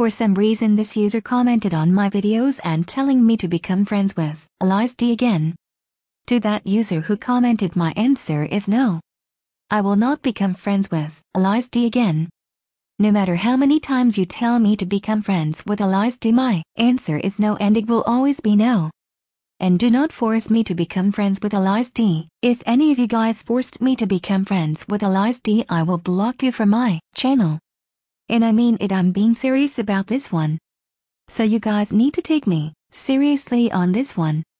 For some reason this user commented on my videos and telling me to become friends with D again. To that user who commented my answer is no. I will not become friends with D again. No matter how many times you tell me to become friends with D my answer is no and it will always be no. And do not force me to become friends with D. If any of you guys forced me to become friends with LSD I will block you from my channel and I mean it I'm being serious about this one. So you guys need to take me seriously on this one.